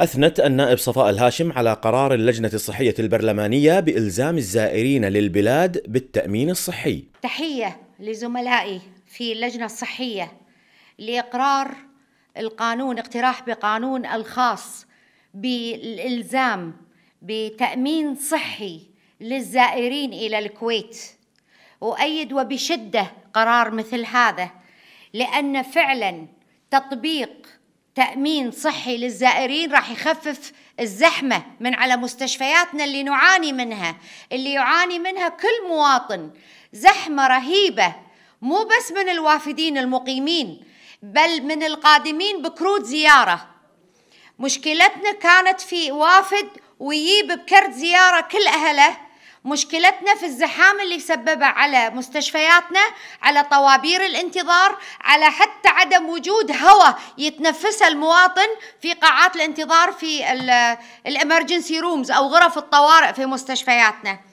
أثنت النائب صفاء الهاشم على قرار اللجنة الصحية البرلمانية بإلزام الزائرين للبلاد بالتأمين الصحي تحية لزملائي في اللجنة الصحية لإقرار القانون اقتراح بقانون الخاص بالإلزام بتأمين صحي للزائرين إلى الكويت أؤيد وبشدة قرار مثل هذا لأن فعلا تطبيق تأمين صحي للزائرين راح يخفف الزحمة من على مستشفياتنا اللي نعاني منها اللي يعاني منها كل مواطن زحمة رهيبة مو بس من الوافدين المقيمين بل من القادمين بكروت زيارة مشكلتنا كانت في وافد ويجيب بكرت زيارة كل أهله مشكلتنا في الزحام اللي سببه على مستشفياتنا على طوابير الانتظار على حتى عدم وجود هواء يتنفسه المواطن في قاعات الانتظار في الامرجنسي رومز او غرف الطوارئ في مستشفياتنا